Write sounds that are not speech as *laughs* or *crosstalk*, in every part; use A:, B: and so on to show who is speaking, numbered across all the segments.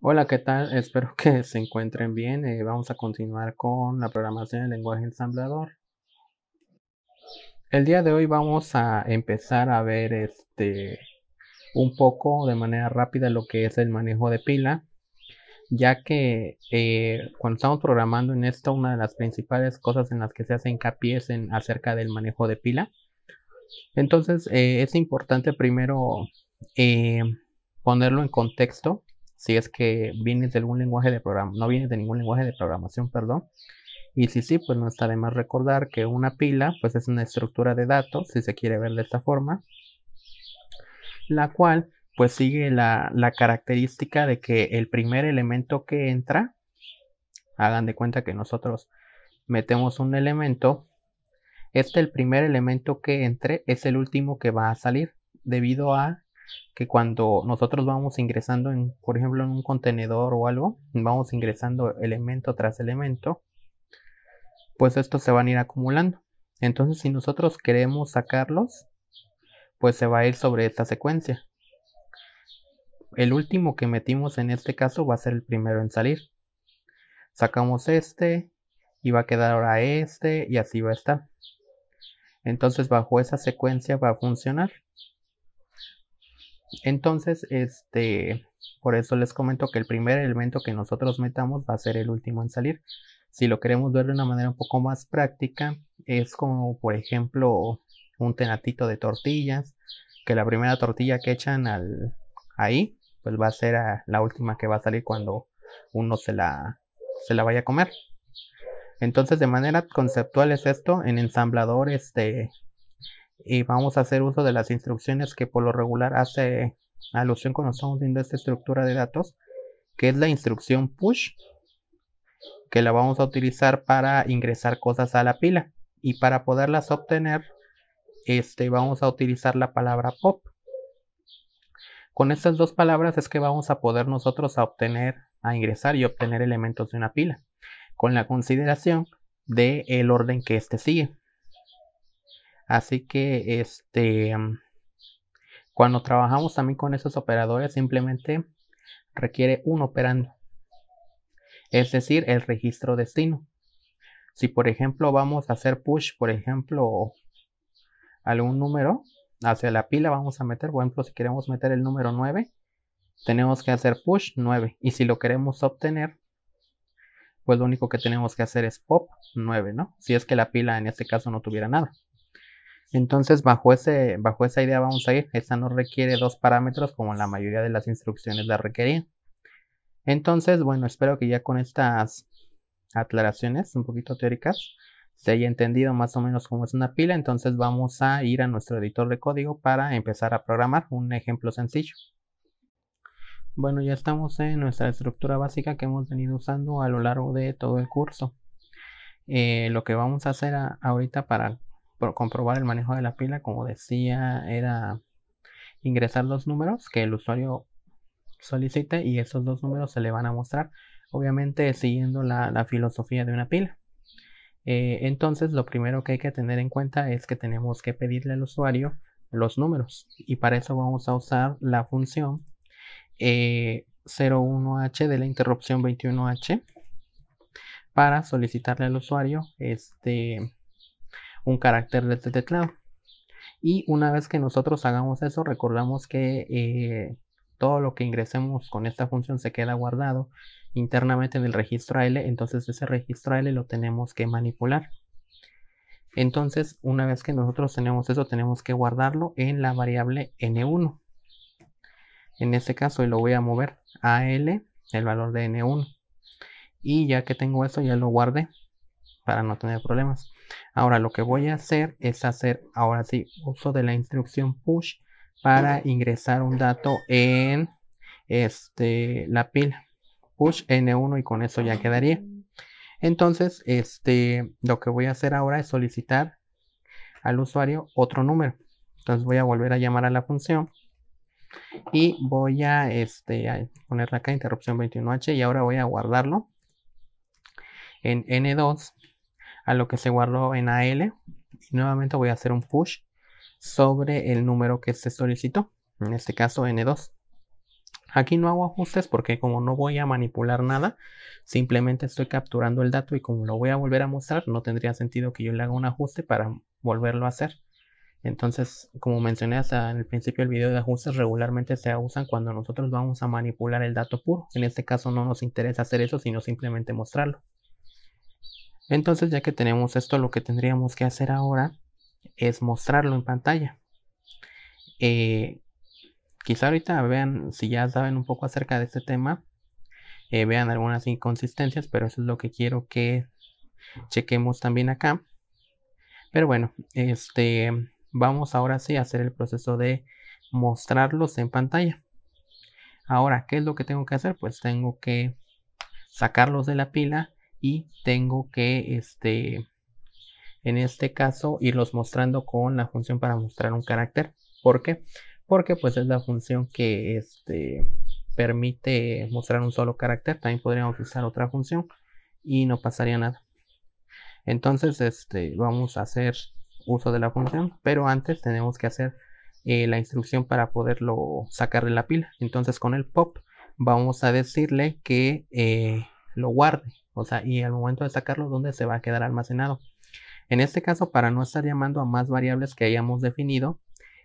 A: Hola, ¿qué tal? Espero *laughs* que se encuentren bien. Eh, vamos a continuar con la programación del lenguaje ensamblador. El día de hoy vamos a empezar a ver este un poco de manera rápida lo que es el manejo de pila, ya que eh, cuando estamos programando en esto, una de las principales cosas en las que se hace hincapié es en, acerca del manejo de pila. Entonces eh, es importante primero ponerlo en contexto si es que vienes de algún lenguaje de programa, no vienes de ningún lenguaje de programación, perdón. Y si sí, pues no está de más recordar que una pila, pues es una estructura de datos, si se quiere ver de esta forma, la cual pues sigue la, la característica de que el primer elemento que entra, hagan de cuenta que nosotros metemos un elemento, este el primer elemento que entre es el último que va a salir, debido a que cuando nosotros vamos ingresando, en, por ejemplo, en un contenedor o algo, vamos ingresando elemento tras elemento, pues estos se van a ir acumulando. Entonces, si nosotros queremos sacarlos, pues se va a ir sobre esta secuencia. El último que metimos en este caso va a ser el primero en salir. Sacamos este y va a quedar ahora este y así va a estar. Entonces, bajo esa secuencia va a funcionar. Entonces, este, por eso les comento que el primer elemento que nosotros metamos va a ser el último en salir. Si lo queremos ver de una manera un poco más práctica, es como, por ejemplo, un tenatito de tortillas, que la primera tortilla que echan al, ahí, pues va a ser la última que va a salir cuando uno se la, se la vaya a comer. Entonces, de manera conceptual es esto, en ensamblador, este, y vamos a hacer uso de las instrucciones que por lo regular hace alusión cuando estamos viendo esta estructura de datos, que es la instrucción push, que la vamos a utilizar para ingresar cosas a la pila y para poderlas obtener, este, vamos a utilizar la palabra pop. Con estas dos palabras es que vamos a poder nosotros a obtener, a ingresar y obtener elementos de una pila, con la consideración del el orden que éste sigue. Así que este mm, cuando trabajamos también con esos operadores simplemente requiere un operando. Es decir, el registro destino. Si por ejemplo vamos a hacer push, por ejemplo, algún número hacia la pila vamos a meter, por ejemplo, si queremos meter el número 9, tenemos que hacer push 9 y si lo queremos obtener pues lo único que tenemos que hacer es pop 9, ¿no? Si es que la pila en este caso no tuviera nada. Entonces, bajo, ese, bajo esa idea vamos a ir. Esta no requiere dos parámetros como la mayoría de las instrucciones la requerían. Entonces, bueno, espero que ya con estas aclaraciones un poquito teóricas se haya entendido más o menos cómo es una pila. Entonces vamos a ir a nuestro editor de código para empezar a programar un ejemplo sencillo. Bueno, ya estamos en nuestra estructura básica que hemos venido usando a lo largo de todo el curso. Eh, lo que vamos a hacer ahorita para comprobar el manejo de la pila, como decía, era ingresar los números que el usuario solicite y esos dos números se le van a mostrar, obviamente siguiendo la, filosofía de una pila. Eh, entonces, lo primero que hay que tener en cuenta es que tenemos que pedirle al usuario los números y para eso vamos a usar la función 01h eh, de la interrupción 21h para solicitarle al usuario este un carácter de este teclado. Y una vez que nosotros hagamos eso, recordamos que eh, todo lo que ingresemos con esta función se queda guardado internamente en el registro AL, entonces ese registro AL lo tenemos que manipular. Entonces, una vez que nosotros tenemos eso, tenemos que guardarlo en la variable N1. En este caso lo voy a mover a L, el valor de N1. Y ya que tengo eso, ya lo guardé para no tener problemas. Ahora lo que voy a hacer es hacer ahora sí uso de la instrucción push para ingresar un dato en este, la pila. Push N1 y con eso ya quedaría. Entonces, este, lo que voy a hacer ahora es solicitar al usuario otro número. Entonces voy a volver a llamar a la función y voy a, este, a acá interrupción 21h y ahora voy a guardarlo en N2 a lo que se guardó en AL. Y nuevamente voy a hacer un push sobre el número que se solicitó, en este caso N2. Aquí no hago ajustes porque como no voy a manipular nada, simplemente estoy capturando el dato y como lo voy a volver a mostrar, no tendría sentido que yo le haga un ajuste para volverlo a hacer. Entonces, como mencioné hasta en el principio el video de ajustes, regularmente se usan cuando nosotros vamos a manipular el dato puro. En este caso no nos interesa hacer eso, sino simplemente mostrarlo. Entonces ya que tenemos esto, lo que tendríamos que hacer ahora es mostrarlo en pantalla. Eh, quizá ahorita vean, si ya saben un poco acerca de este tema, eh, vean algunas inconsistencias, pero eso es lo que quiero que chequemos también acá. Pero bueno, este, vamos ahora sí a hacer el proceso de mostrarlos en pantalla. Ahora, ¿qué es lo que tengo que hacer? Pues tengo que sacarlos de la pila y tengo que, este, en este caso, irlos mostrando con la función para mostrar un carácter. ¿Por qué? Porque pues es la función que este, permite mostrar un solo carácter. También podríamos usar otra función y no pasaría nada. Entonces, este, vamos a hacer uso de la función, pero antes tenemos que hacer eh, la instrucción para poderlo sacar de la pila. Entonces, con el pop vamos a decirle que eh, lo guarde o sea, y al momento de sacarlo, ¿dónde se va a quedar almacenado? En este caso, para no estar llamando a más variables que hayamos definido,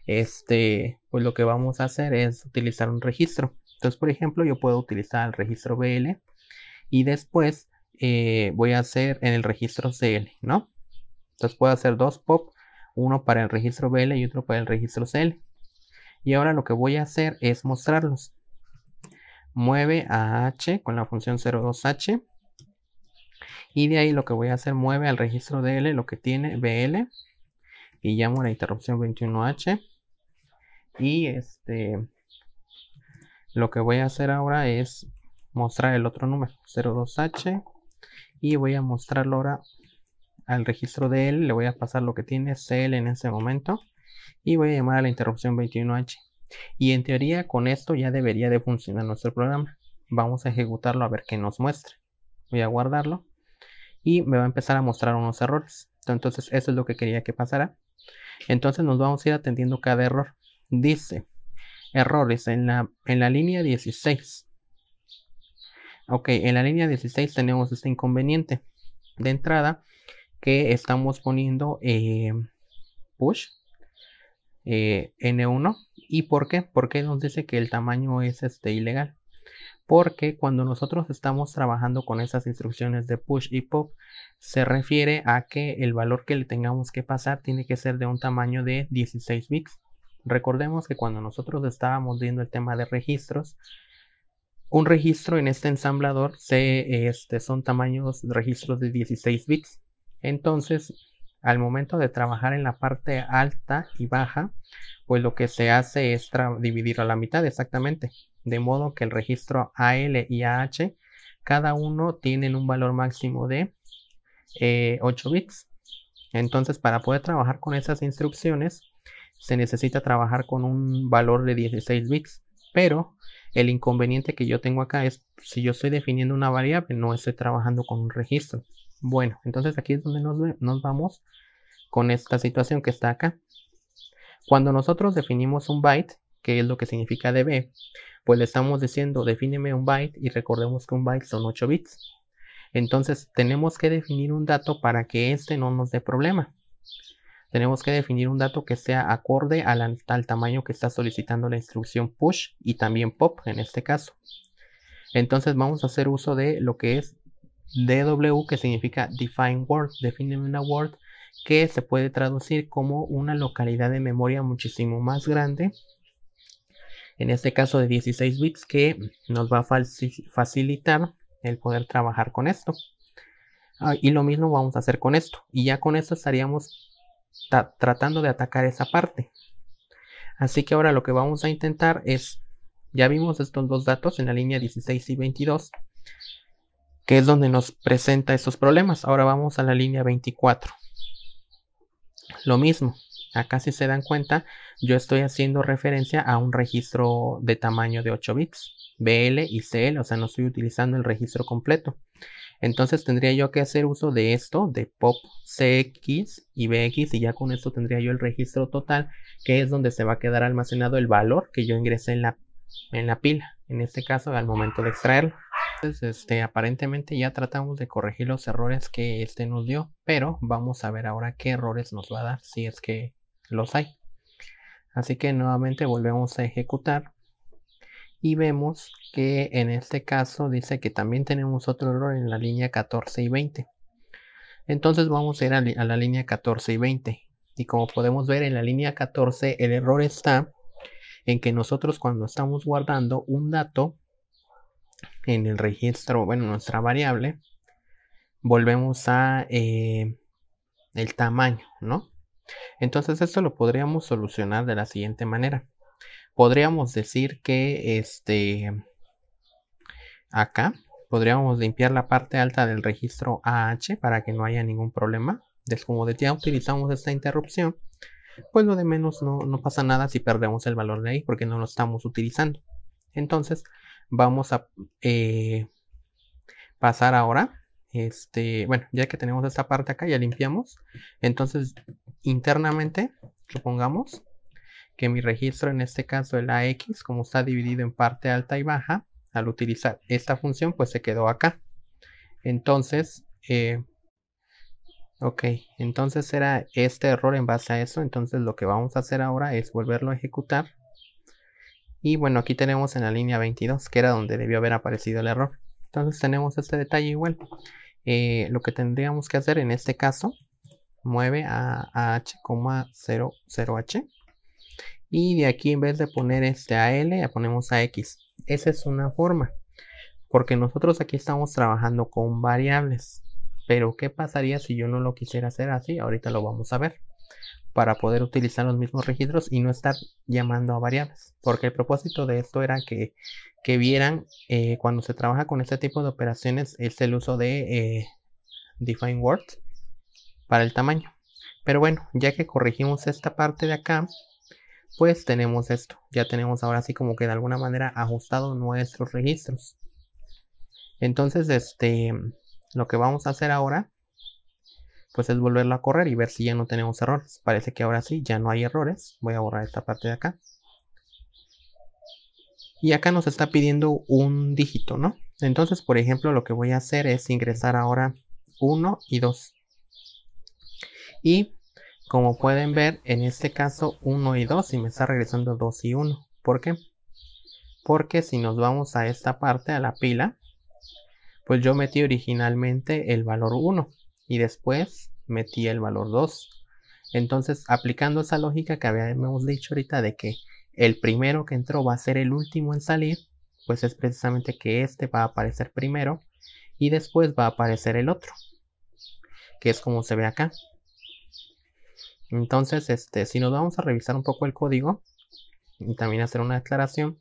A: este, pues lo que vamos a hacer es utilizar un registro. Entonces, por ejemplo, yo puedo utilizar el registro BL y después eh, voy a hacer en el registro CL, ¿no? Entonces puedo hacer dos pop, uno para el registro BL y otro para el registro CL. Y ahora lo que voy a hacer es mostrarlos. Mueve a H con la función 02H y de ahí lo que voy a hacer mueve al registro DL lo que tiene BL y llamo la interrupción 21H y este lo que voy a hacer ahora es mostrar el otro número 02H y voy a mostrarlo ahora al registro DL le voy a pasar lo que tiene CL en ese momento y voy a llamar a la interrupción 21H y en teoría con esto ya debería de funcionar nuestro programa vamos a ejecutarlo a ver qué nos muestre, voy a guardarlo y me va a empezar a mostrar unos errores. Entonces eso es lo que quería que pasara. Entonces nos vamos a ir atendiendo cada error. Dice, errores en la, en la línea 16. Ok, en la línea 16 tenemos este inconveniente de entrada que estamos poniendo eh, push eh, N1. ¿Y por qué? Porque nos dice que el tamaño es este ilegal porque cuando nosotros estamos trabajando con esas instrucciones de push y pop, se refiere a que el valor que le tengamos que pasar tiene que ser de un tamaño de 16 bits. Recordemos que cuando nosotros estábamos viendo el tema de registros, un registro en este ensamblador este, son tamaños registros de 16 bits. Entonces, al momento de trabajar en la parte alta y baja, pues lo que se hace es dividir a la mitad exactamente de modo que el registro AL y AH cada uno tienen un valor máximo de 8 eh, bits. Entonces, para poder trabajar con esas instrucciones, se necesita trabajar con un valor de 16 bits. Pero el inconveniente que yo tengo acá es si yo estoy definiendo una variable, no estoy trabajando con un registro. Bueno, entonces aquí es donde nos vamos con esta situación que está acá. Cuando nosotros definimos un byte, Qué es lo que significa DB, pues le estamos diciendo defíneme un byte y recordemos que un byte son 8 bits. Entonces tenemos que definir un dato para que este no nos dé problema. Tenemos que definir un dato que sea acorde al, al tamaño que está solicitando la instrucción push y también pop en este caso. Entonces vamos a hacer uso de lo que es DW que significa Define Word, Define una word que se puede traducir como una localidad de memoria muchísimo más grande en este caso de 16 bits que nos va a facilitar el poder trabajar con esto. Ah, y lo mismo vamos a hacer con esto. Y ya con esto estaríamos tratando de atacar esa parte. Así que ahora lo que vamos a intentar es, ya vimos estos dos datos en la línea 16 y 22, que es donde nos presenta estos problemas. Ahora vamos a la línea 24. Lo mismo, Acá si se dan cuenta, yo estoy haciendo referencia a un registro de tamaño de 8 bits, BL y CL, o sea, no estoy utilizando el registro completo. Entonces tendría yo que hacer uso de esto, de pop CX y BX, y ya con esto tendría yo el registro total, que es donde se va a quedar almacenado el valor que yo ingresé en la, en la pila, en este caso al momento de extraerlo. Entonces, este, aparentemente ya tratamos de corregir los errores que este nos dio, pero vamos a ver ahora qué errores nos va a dar si es que los hay. Así que nuevamente volvemos a ejecutar y vemos que en este caso dice que también tenemos otro error en la línea 14 y 20. Entonces vamos a ir a, la línea 14 y 20. Y como podemos ver en la línea 14 el error está en que nosotros cuando estamos guardando un dato en el registro, bueno, nuestra variable, volvemos a eh, el tamaño, ¿no? Entonces esto lo podríamos solucionar de la siguiente manera. Podríamos decir que este acá podríamos limpiar la parte alta del registro AH para que no haya ningún problema. Entonces, como ya utilizamos esta interrupción, pues lo de menos no, no pasa nada si perdemos el valor de ahí porque no lo estamos utilizando. Entonces vamos a eh, pasar ahora. Este, bueno, ya que tenemos esta parte acá, ya limpiamos. Entonces internamente, supongamos que mi registro, en este caso la x como está dividido en parte alta y baja, al utilizar esta función, pues se quedó acá. Entonces, eh, ok, entonces era este error en base a eso. Entonces lo que vamos a hacer ahora es volverlo a ejecutar. Y bueno, aquí tenemos en la línea 22, que era donde debió haber aparecido el error. Entonces tenemos este detalle igual. Eh, lo que tendríamos que hacer en este caso mueve a, H,00H. Y de aquí en vez de poner este a L, ya ponemos a X. Esa es una forma. Porque nosotros aquí estamos trabajando con variables. Pero ¿qué pasaría si yo no lo quisiera hacer así? Ahorita lo vamos a ver. Para poder utilizar los mismos registros y no estar llamando a variables. Porque el propósito de esto era que, que vieran eh, cuando se trabaja con este tipo de operaciones es el uso de eh, define words para el tamaño. Pero bueno, ya que corregimos esta parte de acá, pues tenemos esto. Ya tenemos ahora así como que de alguna manera ajustado nuestros registros. Entonces, este, lo que vamos a hacer ahora, pues es volverlo a correr y ver si ya no tenemos errores. Parece que ahora sí, ya no hay errores. Voy a borrar esta parte de acá. Y acá nos está pidiendo un dígito, ¿no? Entonces, por ejemplo, lo que voy a hacer es ingresar ahora 1 y 2 y como pueden ver en este caso 1 y 2 y me está regresando 2 y 1 ¿por qué? porque si nos vamos a esta parte a la pila pues yo metí originalmente el valor 1 y después metí el valor 2 entonces aplicando esa lógica que habíamos dicho ahorita de que el primero que entró va a ser el último en salir pues es precisamente que este va a aparecer primero y después va a aparecer el otro que es como se ve acá entonces, este, si nos vamos a revisar un poco el código y también hacer una declaración,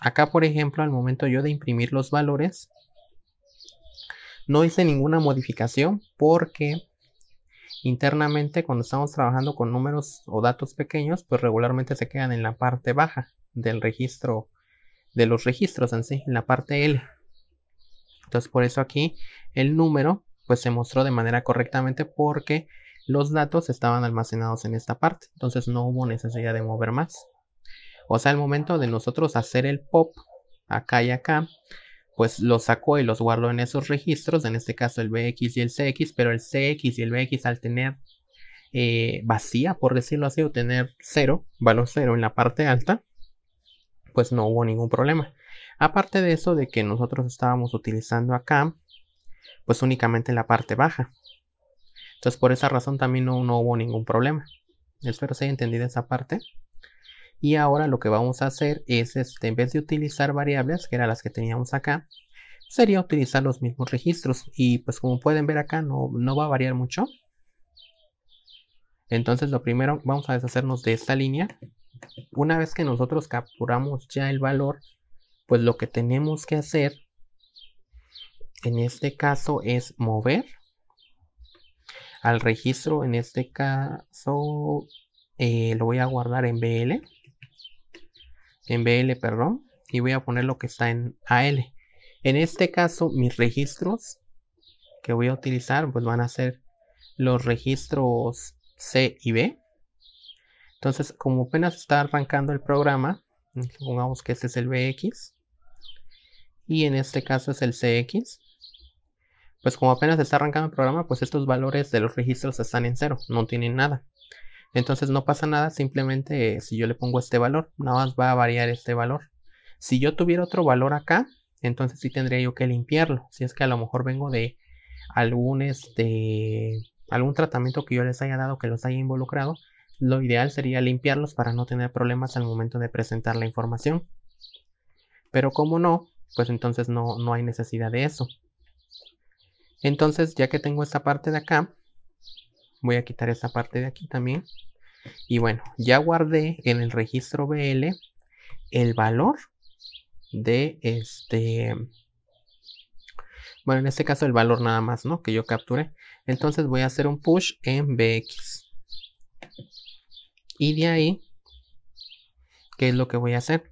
A: acá por ejemplo, al momento yo de imprimir los valores, no hice ninguna modificación porque internamente cuando estamos trabajando con números o datos pequeños, pues regularmente se quedan en la parte baja del registro, de los registros en sí, en la parte L. Entonces por eso aquí el número pues se mostró de manera correctamente porque los datos estaban almacenados en esta parte, entonces no hubo necesidad de mover más. O sea, el momento de nosotros hacer el pop acá y acá, pues los sacó y los guardó en esos registros, en este caso el BX y el CX, pero el CX y el BX al tener eh, vacía, por decirlo así, o tener cero, valor cero en la parte alta, pues no hubo ningún problema. Aparte de eso, de que nosotros estábamos utilizando acá, pues únicamente la parte baja. Entonces por esa razón también no, hubo ningún problema. Espero se haya entendido esa parte. Y ahora lo que vamos a hacer es, este, en vez de utilizar variables, que eran las que teníamos acá, sería utilizar los mismos registros. Y pues como pueden ver acá, no, no va a variar mucho. Entonces lo primero, vamos a deshacernos de esta línea. Una vez que nosotros capturamos ya el valor, pues lo que tenemos que hacer en este caso es mover al registro. En este caso eh, lo voy a guardar en BL. En BL, perdón. Y voy a poner lo que está en AL. En este caso, mis registros que voy a utilizar pues van a ser los registros C y B. Entonces, como apenas está arrancando el programa, supongamos que este es el BX y en este caso es el CX pues como apenas está arrancando el programa, pues estos valores de los registros están en cero, no tienen nada. Entonces no pasa nada, simplemente eh, si yo le pongo este valor, nada más va a variar este valor. Si yo tuviera otro valor acá, entonces sí tendría yo que limpiarlo. Si es que a lo mejor vengo de algún, este, algún tratamiento que yo les haya dado que los haya involucrado, lo ideal sería limpiarlos para no tener problemas al momento de presentar la información. Pero como no, pues entonces no, no hay necesidad de eso. Entonces, ya que tengo esta parte de acá, voy a quitar esta parte de aquí también. Y bueno, ya guardé en el registro BL el valor de este... Bueno, en este caso el valor nada más, ¿no? Que yo capture. Entonces voy a hacer un push en BX. Y de ahí, ¿qué es lo que voy a hacer?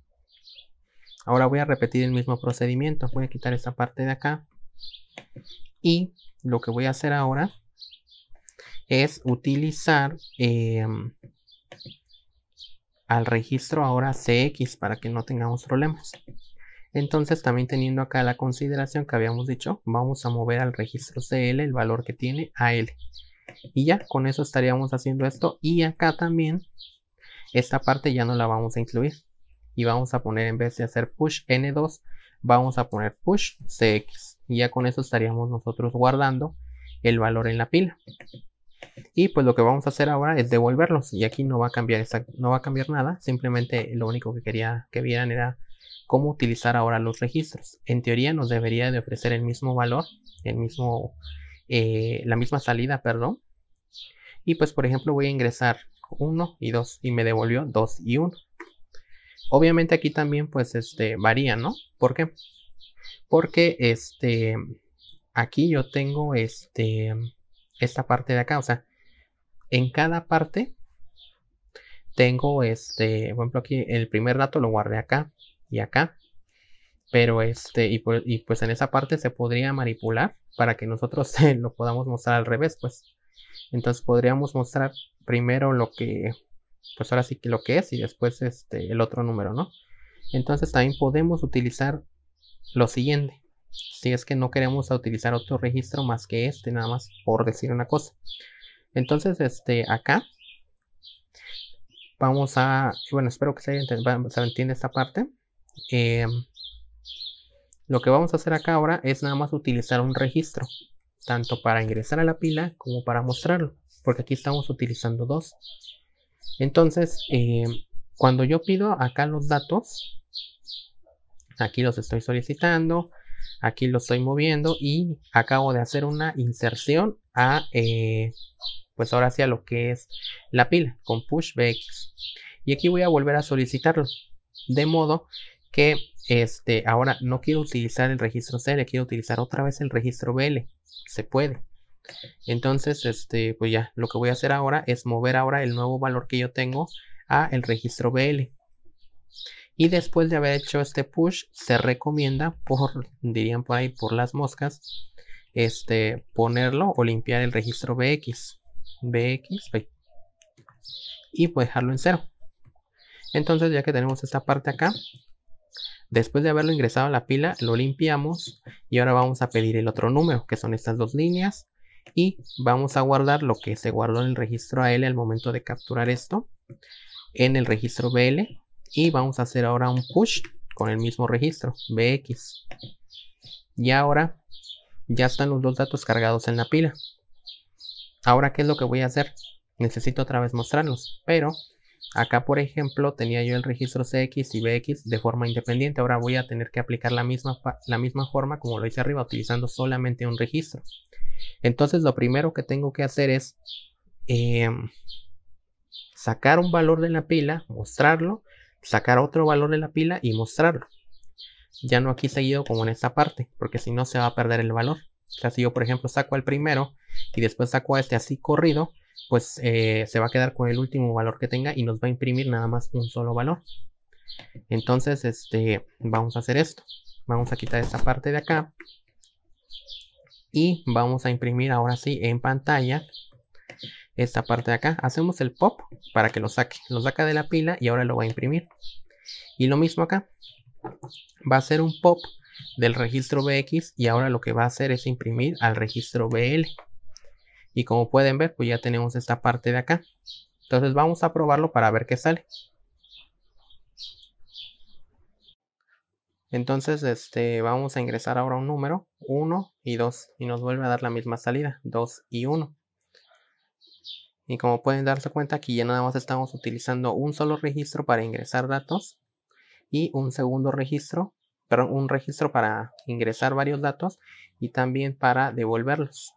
A: Ahora voy a repetir el mismo procedimiento. Voy a quitar esta parte de acá. Y lo que voy a hacer ahora es utilizar em, al registro ahora CX para que no tengamos problemas. Entonces también teniendo acá la consideración que habíamos dicho, vamos a mover al registro CL el valor que tiene a AL. Y ya con eso estaríamos haciendo esto y acá también esta parte ya no la vamos a incluir. Y vamos a poner en vez de hacer push N2, vamos a poner push CX y ya con eso estaríamos nosotros guardando el valor en la pila y pues lo que vamos a hacer ahora es devolverlos y aquí no va a cambiar no va a cambiar nada simplemente lo único que quería que vieran era cómo utilizar ahora los registros en teoría nos debería de ofrecer el mismo valor el mismo eh, la misma salida perdón y pues por ejemplo voy a ingresar 1 y 2 y me devolvió 2 y 1 obviamente aquí también pues este varía no ¿por qué? Porque este, aquí yo tengo este, esta parte de acá, o sea, en cada parte tengo este, por ejemplo aquí el primer dato lo guardé acá y acá. Pero este, y pues, pues en esa parte se podría manipular para que nosotros *laughs* lo podamos mostrar al revés, pues. Entonces podríamos mostrar primero lo que, pues ahora sí que lo que es y después este, el otro número, ¿no? Entonces también podemos utilizar lo siguiente. Si es que no queremos utilizar otro registro más que este, nada más por decir una cosa. Entonces, este, acá vamos a, bueno, espero que se, entiende esta parte. Em, lo que vamos a hacer acá ahora es nada más utilizar un registro, tanto para ingresar a la pila como para mostrarlo, porque aquí estamos utilizando dos. Entonces, em, cuando yo pido acá los datos, Aquí los estoy solicitando. Aquí los estoy moviendo y acabo de hacer una inserción a, eh, pues ahora hacia lo que es la pila con push pushbacks. Y aquí voy a volver a solicitarlo. De modo que este, ahora no quiero utilizar el registro le quiero utilizar otra vez el registro BL. Se puede. Entonces, este, pues ya, lo que voy a hacer ahora es mover ahora el nuevo valor que yo tengo a el registro BL. Y después de haber hecho este push, se recomienda, por, dirían por ahí, por las moscas, este, ponerlo o limpiar el registro BX. BX. Y pues dejarlo en cero. Entonces ya que tenemos esta parte acá, después de haberlo ingresado a la pila, lo limpiamos y ahora vamos a pedir el otro número, que son estas dos líneas. Y vamos a guardar lo que se guardó en el registro AL al momento de capturar esto en el registro BL y vamos a hacer ahora un push con el mismo registro bx y ahora ya están los dos datos cargados en la pila ahora qué es lo que voy a hacer necesito otra vez mostrarlos pero acá por ejemplo tenía yo el registro cx y bx de forma independiente ahora voy a tener que aplicar la misma, la misma forma como lo hice arriba utilizando solamente un registro entonces lo primero que tengo que hacer es em, sacar un valor de la pila, mostrarlo sacar otro valor de la pila y mostrarlo. Ya no aquí seguido como en esta parte, porque si no se va a perder el valor. O sea, si yo por ejemplo saco el primero y después saco a este así corrido, pues eh, se va a quedar con el último valor que tenga y nos va a imprimir nada más un solo valor. Entonces, este, vamos a hacer esto. Vamos a quitar esta parte de acá. Y vamos a imprimir ahora sí en pantalla esta parte de acá. Hacemos el pop para que lo saque. Lo saca de la pila y ahora lo va a imprimir. Y lo mismo acá. Va a ser un pop del registro BX y ahora lo que va a hacer es imprimir al registro BL. Y como pueden ver, pues ya tenemos esta parte de acá. Entonces vamos a probarlo para ver qué sale. Entonces este, vamos a ingresar ahora un número, 1 y 2, y nos vuelve a dar la misma salida, 2 y 1. Y como pueden darse cuenta, aquí ya nada más estamos utilizando un solo registro para ingresar datos y un segundo registro, perdón, un registro para ingresar varios datos y también para devolverlos.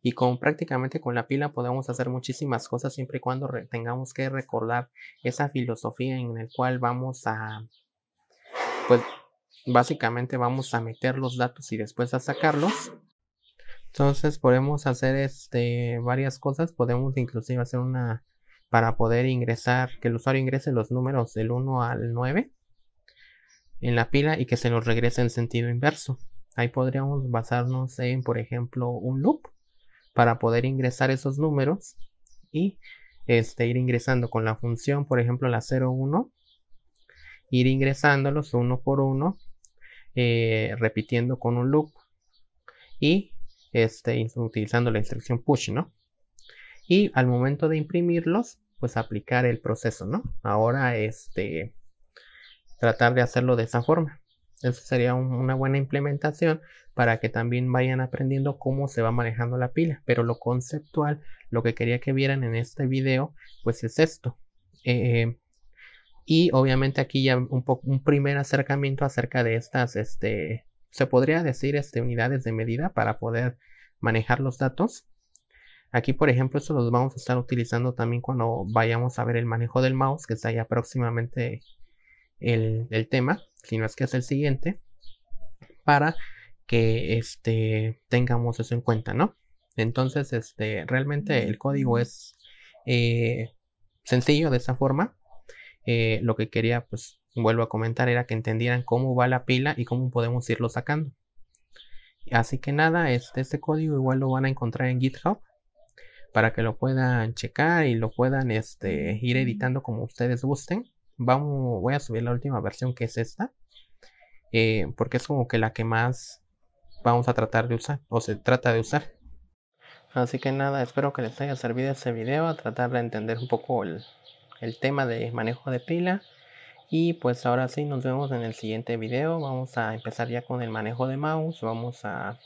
A: Y con prácticamente con la pila podemos hacer muchísimas cosas siempre y cuando tengamos que recordar esa filosofía en el cual vamos a, pues básicamente vamos a meter los datos y después a sacarlos entonces podemos hacer este, varias cosas. Podemos inclusive hacer una para poder ingresar, que el usuario ingrese los números del 1 al 9 en la pila y que se los regrese en sentido inverso. Ahí podríamos basarnos en, por ejemplo, un loop para poder ingresar esos números y este, ir ingresando con la función, por ejemplo, la 01, ir ingresándolos uno por uno, eh, repitiendo con un loop y este, utilizando la instrucción push, ¿no? Y al momento de imprimirlos, pues aplicar el proceso, ¿no? Ahora, este, tratar de hacerlo de esa forma. Eso sería una buena implementación para que también vayan aprendiendo cómo se va manejando la pila. Pero lo conceptual, lo que quería que vieran en este video, pues es esto. Eh, y obviamente aquí ya un, un primer acercamiento acerca de estas, este, se podría decir este, unidades de medida para poder manejar los datos. Aquí, por ejemplo, eso los vamos a estar utilizando también cuando vayamos a ver el manejo del mouse, que está ya próximamente el, tema, si no es que es el siguiente, para que este, tengamos eso en cuenta, ¿no? Entonces, este, realmente el código mm. es eh, sencillo de esa forma. Eh, lo que quería pues, vuelvo a comentar, era que entendieran cómo va la pila y cómo podemos irlo sacando. Así que nada, este, este código igual lo van a encontrar en GitHub para que lo puedan checar y lo puedan este, ir editando como ustedes gusten. Vamos, voy a subir la última versión que es esta, eh, porque es como que la que más vamos a tratar de usar o se trata de usar. Así que nada, espero que les haya servido este video, a tratar de entender un poco el, el tema de manejo de pila y pues ahora sí, nos vemos en el siguiente video. Vamos a empezar ya con el manejo de mouse. Vamos a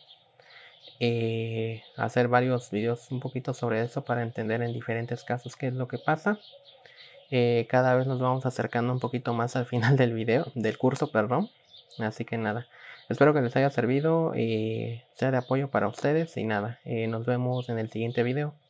A: eh, hacer varios videos un poquito sobre eso para entender en diferentes casos qué es lo que pasa. Eh, cada vez nos vamos acercando un poquito más al final del video, del curso, perdón. Así que nada, espero que les haya servido, y eh, sea de apoyo para ustedes y nada, nos vemos en el siguiente video.